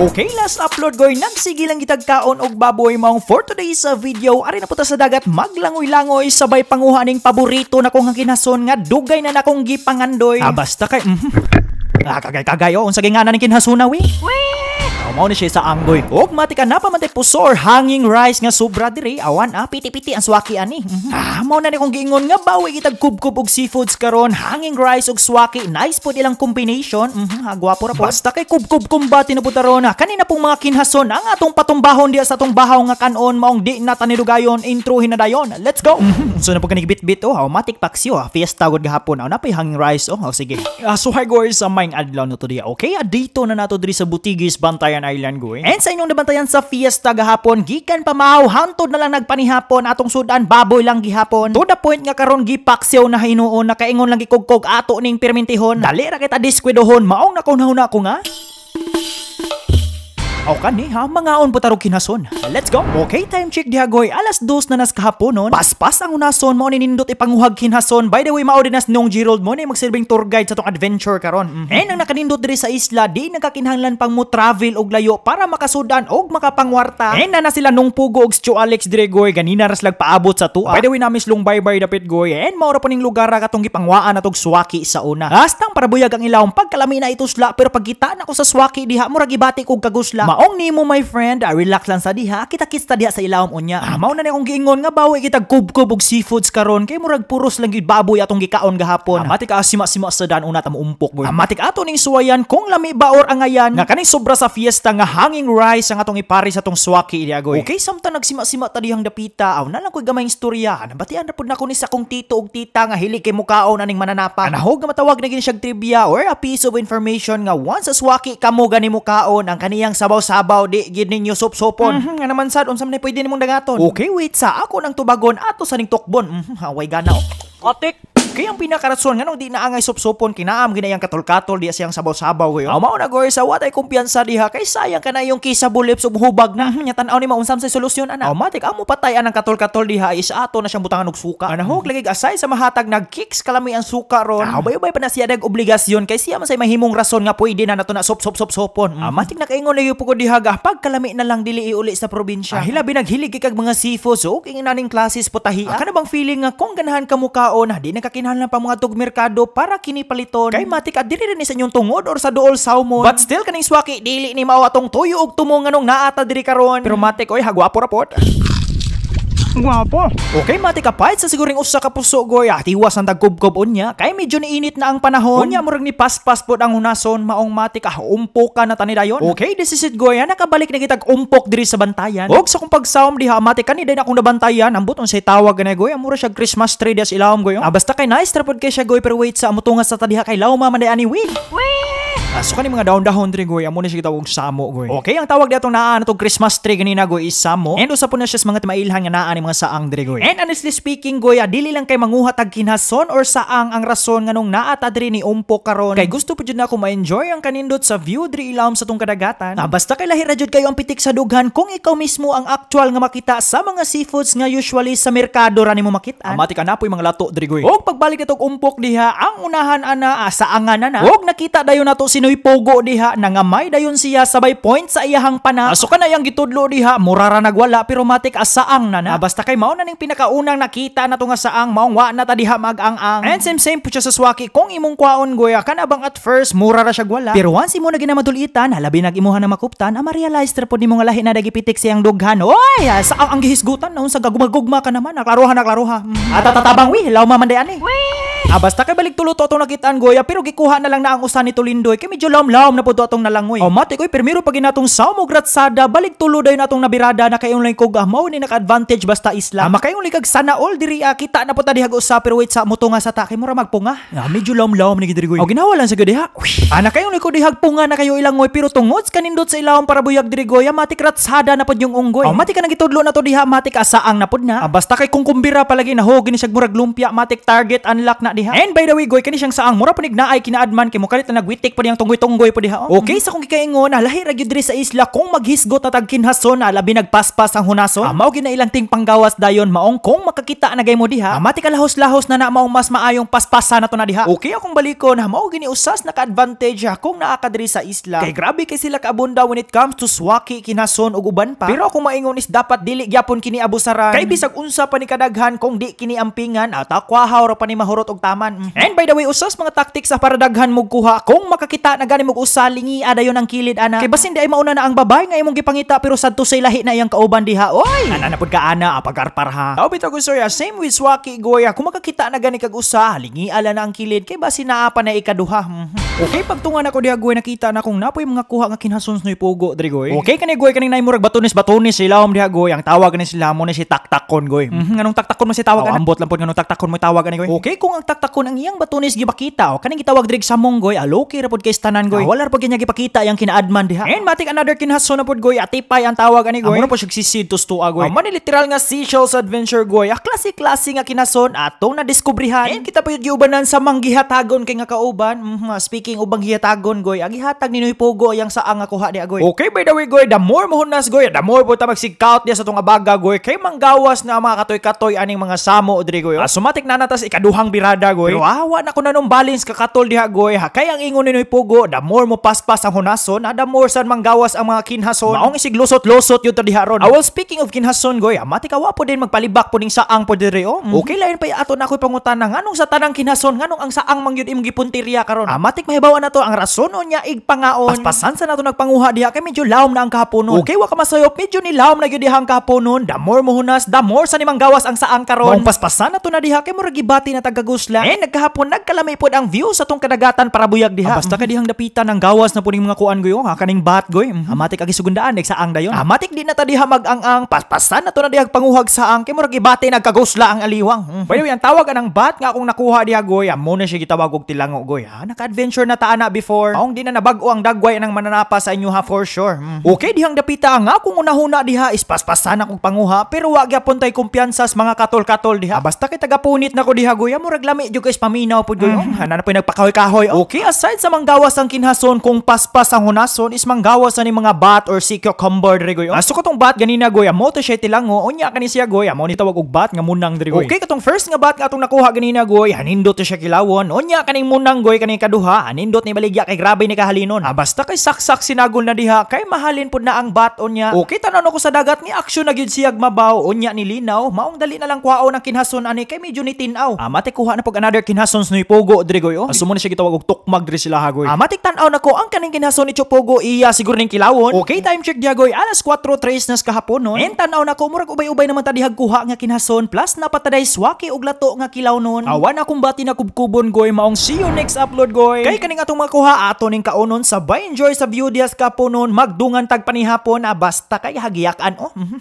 Okay, last upload goy nang sige lang gitagkaon og baboy maong for today sa video ari na puta sa dagat maglangoy-langoy sabay panguhaning paborito na kong kinason nga dugay na nakong gipangandoy. Ah, basta kay mm -hmm. Ah, kagay kagay oh, unsa ginganan ning kinhasuna eh. we? Wee! mao ni siya sa anggoy. Og matika na pamantay pusor hanging rice nga sobra diri awan ah piti-piti ang swaki ani. Mhm. Ah mao na ni kong giingon nga bawi kitag kubkub og seafoods karon hanging rice og swaki nice pod ilang combination. Mm -hmm, ah, gwapo ra po. Basta kay kubkub kubkob kumba tinubutaron ah kanina pong mga kinhason ang atong patumbahon diya sa atong bahaw nga kanon maong di na tanidugayon intro hinadayon. Let's go. Mhm. So na po kanigbit-bit oh, matik paksyo ah fiesta god gahapon. Aw ah, napay hanging rice oh, oh sige. Ah, so hi guys, sa maing adlaw na to dia, Okay, ah, dito na nato diri sa Butigis Bantayan island going. And sa inyong nabantayan sa fiesta gahapon, gikan pamahaw, hantod na lang nagpanihapon, atong sudan, baboy lang gihapon. To the point nga karon gipaksyaw na hinuon, nakaingon lang gikugkog ato ning pirmintihon. Dali ra kita diskwedohon, maong nakunahuna ko nga. O kani ha, mangaon po tarog kinason. Let's go! Okay, time check dihagoy. Alas dos na nas kahaponon. Paspas ang unason, mo ni nindot ipanguhag kinason. By the way, mao din nung Gerald mo na magsilbing tour guide sa tong adventure karon. Mm-hmm. And eh, ang nakanindot diri sa isla, di nagkakinhanglan pang mo travel og layo para makasudan og makapangwarta. Eh, And na sila nung pugo og Stu Alex Dregoy, ganina ras lag paabot sa tua. By the way, namis lung bye-bye dapit goy. And eh, maura pa ning lugar katong gipangwaan atog swaki sa una. Hastang para ang ilawom pagkalamina na itusla pero pagkita na ko sa swaki diha murag ibati kog kagusla. Maong nimo my friend, ah, relax lang sa diha. Kita kita diha sa ilawom unya. Ah, mao na ni akong giingon nga bawi eh, kita kubkob og seafoods karon kay murag puros lang gyud baboy atong gikaon gahapon. Amatik ah, asima-sima sa dan una ta muumpok boy. Amatik ato ning suwayan kung lami baor ang ayan nga kaning sobra sa fiesta nga hanging rice ang atong ipari sa atong swaki iya goy. Okay samtang nagsima-sima ta dihang dapita. Aw na lang koy gamay istorya. Nabatian na pud nako ni sa kong tito og tita nga hilig kay mukaon aning mananapa. Anahog nga matawag na gini siyang trivia or a piece of information nga once sa swaki kamo gani mukaon ang kaniyang sabaw sabaw di gid ninyo sup-supon. Mm-hmm, nga naman sad unsa man pwede nimong dagaton. Okay, wait sa ako nang tubagon ato sa ning tukbon. Mm-hmm, away ganaw. Atik! Kaya ang pinakarason nga nung di naangay supsupon kinaam ginayang katol-katol di siyang sabaw-sabaw kayo. Eh, oh. Amo na goy sa watay kumpiyansa diha kay sayang ka na yung kisa bulip ug hubag na mhm, nya tan-aw ni maunsam sa solusyon ana. Amatik, amo patay anang katol-katol diha is ato na siyang butangan og suka. Anahog mhm. lagi asay sa mahatag nagkicks kalami ang suka ron. bayo ah, abay pa na siya dag obligasyon kay siya man say mahimong rason nga pwede na nato na sop-sop-sop-sopon. Mm. Amatik ah, nakaingon na yung pugod diha pag kalami na lang dili iuli sa probinsya. Ah, hilabi naghilig kag mga sifo so king naning klases potahi. Ah, kana bang feeling nga kung ganahan ka mukha tao na di nagkakinahanglan pa mga tugmerkado para kini paliton kay matik at diri ni sa inyong tungod or sa duol salmon. But still kaning swaki dili ni mao atong tuyo og tumo nganong naata ta diri karon. Pero matik oy hagwapo rapot. Guwapo. Okay, mati kapait sa siguring usa ka puso goy at iwas ang tagkubkob unya kay medyo niinit na ang panahon. Unya murag ni paspas pod ang hunason maong mati ka umpok ka na tani dayon. Okay, this is it goy nakabalik na kitag umpok diri sa bantayan. Og sa kung pagsaom diha mati ni dayon akong nabantayan ang buton say tawag ganay goy amura siya Christmas tree das ilawom goy. Ah, basta kay nice trapod kay siya goy pero wait sa amutungas sa tadiha kay lawma man day ani wig. Wig! Uh, so kani mga dahon-dahon diri goy amo ni siya tawag samo goy. Okay, ang tawag dito naa na ano to Christmas tree ganina goy is samo. And usa po na siya sa mga timailhan nga naa ni mga saang diri goy. And honestly speaking goy, ah, dili lang kay manguhat ag kinhason or saang ang rason nganong naa ta diri ni umpo karon. Kay gusto po jud na ako ma-enjoy ang kanindot sa view diri ilawom sa tong kadagatan. Na ah, basta kay lahira jud kayo ang pitik sa dughan kung ikaw mismo ang actual nga makita sa mga seafoods nga usually sa merkado ra nimo makita. Amati ka na po yung mga lato diri goy. Og pagbalik natog umpok diha, ang unahan ana sa angana na na. Og nakita dayon nato si sinoy pogo diha nga may dayon siya sabay point sa iyahang pana. Aso ka na yang gitudlo diha murara nagwala pero matik asaang na na. Ah, basta kay mao na ning pinakaunang nakita na to nga saang maong wa na ta diha mag ang And same same po siya sa swaki kung imong kwaon goya kanabang at first murara siya gwala. Pero once imo na ginamadulitan halabi nagimuha na makuptan ama realize tra pod nimo nga lahi na dagipitik siyang dughan. Oy, ah, saang ang gihisgutan na unsa gagumagugma ka naman naklaruha naklaruha. Mm. At tatabang wi law mandayan ani. Wee! Ah basta kay balik tulo to atong nakitaan goya pero gikuha na lang na ang usa ni Tulindoy kay medyo lawm-lawm na pud atong nalangoy. O oh, mati koy eh, permiro pag inatong saum balik tulo dayon atong nabirada na kayong lang kog ah, mao ni naka-advantage basta isla. Ah makayong likag sana all diri ah, kita na pud ta dihag pero wait sa motunga sa ta kay mura magpunga. Ah medyo lawm-lawm ni gid goy. O oh, ginawa lang sa gud diha. Ah na kayong likod dihag punga na kayo ilangoy pero tungod kanindot sa ilawom para buyag diri goya matik ratsada na pud yung unggoy. O oh, mati ka nagitudlo na to diha matik asaang na pud na. Ah basta kay kung kumbira palagi na hog ni siya murag lumpia matik target unlock na diha. And by the way, goy kani siyang saang mura panig ay kinaadman kay mukalit na nagwitik pa niyang tunggoy-tunggoy pa diha. Oh. Okay sa so kung gikaingon, lahi ra gyud sa isla kung maghisgot at agkinhason labi nagpaspas ang hunason. Amaw ah, ginailang ting panggawas dayon maong kung makakita na gay mo diha. Amati ah, ka lahos-lahos na na maong mas maayong paspasa na to na diha. Okay akong balikon, mao usas na advantage ha kung naakadiri sa isla. Kay grabe kay sila kaabunda when it comes to swaki kinason ug uban pa. Pero kung maingon is dapat dili gyapon kini abusaran. Kay bisag unsa pa ni kadaghan kung di kini ampingan at akwahaw ra pa ni mahurot og taman. Mm-hmm. And by the way, usas mga tactics sa para daghan mo kuha kung makakita na gani mo usalingi adayon ang kilid ana. Kay basin di ay mauna na ang babay nga imong gipangita pero sadto say lahi na iyang kauban diha. Oy, ana na pud ka ana apagarpar ha. Tao bitaw ko sorry, ah, same with Swaki Goya. Kung makakita na gani kag usalingi ala na ang kilid kay basin naa pa na ikaduha. Mm-hmm. Okay, pagtungan ako diha goy nakita na kung napoy mga kuha nga kinhasons noy pugo diri goy. Okay kani goy kaning naimurag batunis batunis sila om diha goy. Ang tawag ni sila mo ni si taktakon goy. Mm-hmm. Anong taktakon mo si tawag? Oh, ambot lang pud nganong taktakon mo tawag ni goy. Okay kung ang tak katakon ang iyang batunis gipakita o kaning gitawag diri sa monggoy aloki ra pod kay tanan goy. Ah, wala ra pod gipakita yang kinaadman diha. And matik another kinhaso na pod goy atipay ang tawag ani goy. Amo na po sig sisid to stoa goy. Amo ni literal nga seashells adventure goy. A ah, classic klase nga kinason atong nadiskubrihan. And kita pa yun giubanan sa manggihatagon kay nga kauban. Mm -hmm. Speaking ubang gihatagon goy, ang gihatag ni Noy Pugo yang sa ang akuha diha goy. Okay by the way goy, the more mohunas goy, the more po ta magsigkaot niya sa tong abaga goy kay manggawas na mga katoy-katoy aning mga samo odri goy. Oh. Ah, sumatik na natas ikaduhang birada diha Pero awa na ko na nung balance kakatol di Hagoy. Ha kay ang ingon ninoy pugo, the more mo paspas ang hunason, the more san manggawas ang mga kinhason. Maong isig losot lusot yun ta diha ron. speaking of kinhason goy, amati ka po din magpalibak po ning saang po diri oh. Mm-hmm. Okay lain pa ato na ko'y pangutana nganong sa tanang kinhason, nganong ang saang mangyud imong gipuntirya karon. Amatik ah, mahibawan nato ang rason niya igpangaon. Paspasan sa nato nagpanguha diha kay medyo laom na ang kahaponon. Okay wa ka masayop, medyo ni laom na gyud diha ang kahaponon. The more mo hunas, the more sa nimang gawas ang saang karon. Maong paspasan nato na diha kay murag gibati na tagagusla eh, nagkahapon nagkalamay pod ang view sa tong kadagatan para buyag diha. Ah, basta mm-hmm. kadihang dapitan ng gawas na puning mga kuan goyo, oh, ha kaning bat goy. Mm-hmm. Amatik ah, agi sugundaan dek eh, sa ang dayon. Amatik ah, di na ta diha mag-ang-ang, paspasan na to na dihag panguhag sa ang kay murag ibate nagkagusla ang aliwang. Mm-hmm. Bayo ang tawag anang bat nga akong nakuha diha goy, amo ah, na siya gitawag og tilango goy. Ha, naka-adventure na ta ana before. Aong di na nabag-o ang dagway nang mananapa sa inyo ha for sure. Mm-hmm. Okay dihang dapita nga kung unahuna diha ispaspasan akong panguha pero wa gyapon tay kumpiyansa sa mga katol-katol diha. Ah, basta kay tagapunit na ko diha goy, murag Nami jud kay paminaw pud gyud. Mm-hmm. Hanan po nagpakahoy-kahoy. Okay, aside sa manggawas ang kinhason kung paspas ang hunason is manggawas ani mga bat or sikyo cucumber diri goy. Aso katong bat ganina goy, amo to siya tilango, unya kani siya goy, amo ni tawag og bat nga munang diri Okay, katong first nga bat nga atong nakuha ganina goy, hanindot to siya kilawon. Unya kaning munang goy kaning kaduha, hanindot ni baligya kay grabe ni kahalinon. Ah, basta kay saksak sinagol na diha kay mahalin pud na ang bat niya. Okay, tanan ko sa dagat ni aksyon na gyud siyag mabaw, unya ni linaw, maong dali na lang kuhaon ang kinhason ani kay medyo ni tinaw. Ah, mate kuha na pag another kinhason sa Pogo diri goyo. Asumo na siya gitawag og tukmag diri sila hagoy. Ah, matik aw nako ang kaning kinhason ni Chopogo iya siguro ning kilawon. Okay, time check diagoy alas 4:03 nas kahapon no. And aw nako murag ubay-ubay naman ta dihag kuha nga kinhason plus napataday swaki og lato nga kilaw noon. Awan akong bati na kubkubon goy maong see you next upload goy. Kay kaning atong makuha ato ning kaunon sabay enjoy sa view dias kaponon magdungan tag panihapon ah, basta kay hagiyakan oh. mm